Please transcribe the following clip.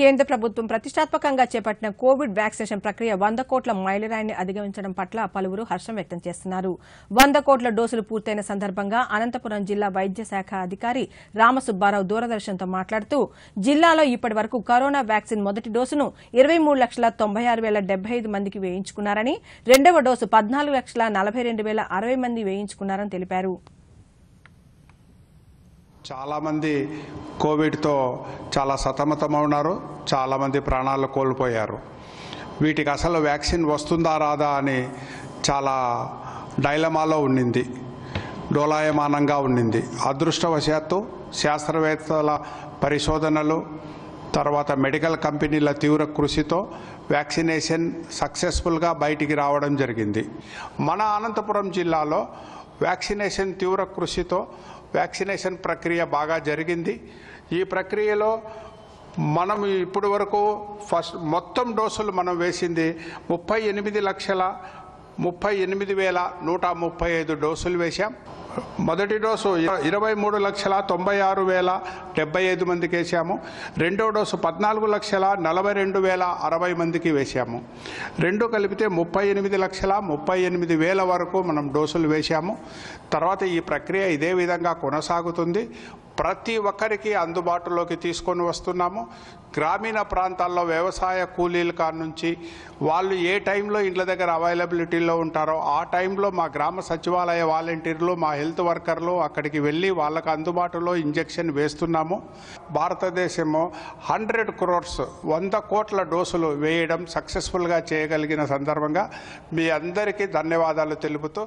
కేంద్ర ప్రభుత్వం ప్రతిష్టాత్మకంగా చేపట్టిన కోవిడ్ వ్యాక్సినేషన్ ప్రక్రియ వంద కోట్ల మైలురాయిని అధిగమించడం పట్ల పలువురు హర్షం వ్యక్తం చేస్తున్నారు వంద కోట్ల డోసులు పూర్తయిన సందర్భంగా అనంతపురం జిల్లా వైద్య శాఖ అధికారి రామసుబ్బారావు దూరదర్శన్తో మాట్లాడుతూ జిల్లాలో ఇప్పటి వరకు కరోనా వ్యాక్సిన్ మొదటి డోసును ఇరవై మూడు లక్షల తొంభై ఆరు వేల డెబ్బై ఐదు మందికి వేయించుకున్నారని రెండవ డోసు పద్నాలుగు లక్షల నలభై రెండు వేల అరవై మంది వేయించుకున్నారని తెలిపారు చాలామంది కోవిడ్తో చాలా సతమతం ఉన్నారు చాలామంది ప్రాణాలు కోల్పోయారు వీటికి అసలు వ్యాక్సిన్ వస్తుందా రాదా అని చాలా డైలమాలో ఉండింది డోలాయమానంగా ఉండింది అదృష్టవశాత్తు శాస్త్రవేత్తల పరిశోధనలు తర్వాత మెడికల్ కంపెనీల తీవ్ర కృషితో వ్యాక్సినేషన్ సక్సెస్ఫుల్గా బయటికి రావడం జరిగింది మన అనంతపురం జిల్లాలో వ్యాక్సినేషన్ తీవ్ర కృషితో వ్యాక్సినేషన్ ప్రక్రియ బాగా జరిగింది ఈ ప్రక్రియలో మనం ఇప్పటి వరకు ఫస్ట్ మొత్తం డోసులు మనం వేసింది ముప్పై ఎనిమిది లక్షల ముప్పై ఎనిమిది వేల నూట ముప్పై ఐదు డోసులు వేశాం మొదటి డోసు ఇరవై మూడు లక్షల తొంభై ఆరు వేల డెబ్బై ఐదు మందికి వేసాము రెండో డోసు పద్నాలుగు లక్షల నలభై రెండు వేల అరవై మందికి వేసాము రెండు కలిపితే ముప్పై ఎనిమిది లక్షల ముప్పై ఎనిమిది వేల వరకు మనం డోసులు వేశాము తర్వాత ఈ ప్రక్రియ ఇదే విధంగా కొనసాగుతుంది ప్రతి ఒక్కరికి అందుబాటులోకి తీసుకొని వస్తున్నాము గ్రామీణ ప్రాంతాల్లో వ్యవసాయ కూలీల కాడ నుంచి వాళ్ళు ఏ టైంలో ఇండ్ల దగ్గర అవైలబిలిటీలో ఉంటారో ఆ టైంలో మా గ్రామ సచివాలయ వాలంటీర్లు మా హెల్త్ వర్కర్లు అక్కడికి వెళ్ళి వాళ్ళకు అందుబాటులో ఇంజెక్షన్ వేస్తున్నాము భారతదేశము హండ్రెడ్ క్రోర్స్ వంద కోట్ల డోసులు వేయడం సక్సెస్ఫుల్గా చేయగలిగిన సందర్భంగా మీ అందరికీ ధన్యవాదాలు తెలుపుతూ